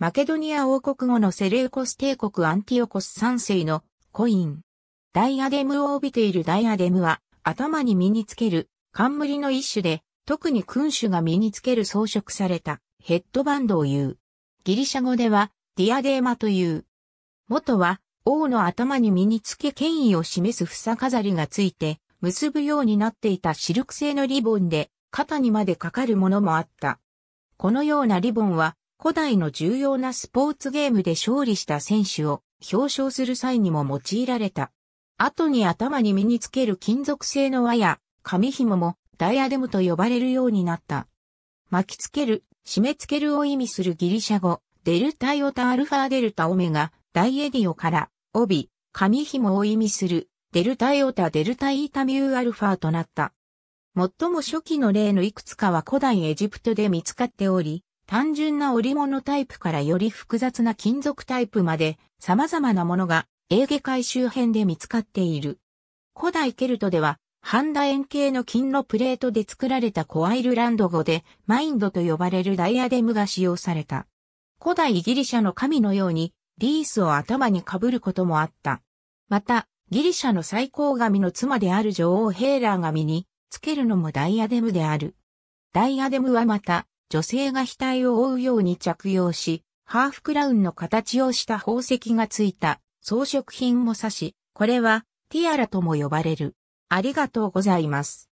マケドニア王国後のセレウコス帝国アンティオコス3世のコイン。ダイアデムを帯びているダイアデムは頭に身につける冠の一種で特に君主が身につける装飾されたヘッドバンドを言う。ギリシャ語ではディアデーマという。元は王の頭に身につけ権威を示す房飾りがついて結ぶようになっていたシルク製のリボンで肩にまでかかるものもあった。このようなリボンは古代の重要なスポーツゲームで勝利した選手を表彰する際にも用いられた。後に頭に身につける金属製の輪や紙紐もダイアデムと呼ばれるようになった。巻きつける、締め付けるを意味するギリシャ語、デルタイオタアルファデルタオメガ、ダイエディオから、帯、紙紐を意味する、デルタイオタデルタイータミューアルファとなった。最も初期の例のいくつかは古代エジプトで見つかっており、単純な織物タイプからより複雑な金属タイプまで様々なものがエーゲ海周辺で見つかっている。古代ケルトでは、半楕円形の金のプレートで作られたコアイルランド語でマインドと呼ばれるダイアデムが使用された。古代ギリシャの神のようにリースを頭に被ることもあった。また、ギリシャの最高神の妻である女王ヘーラー神につけるのもダイアデムである。ダイアデムはまた、女性が額を覆うように着用し、ハーフクラウンの形をした宝石がついた装飾品も指し、これはティアラとも呼ばれる。ありがとうございます。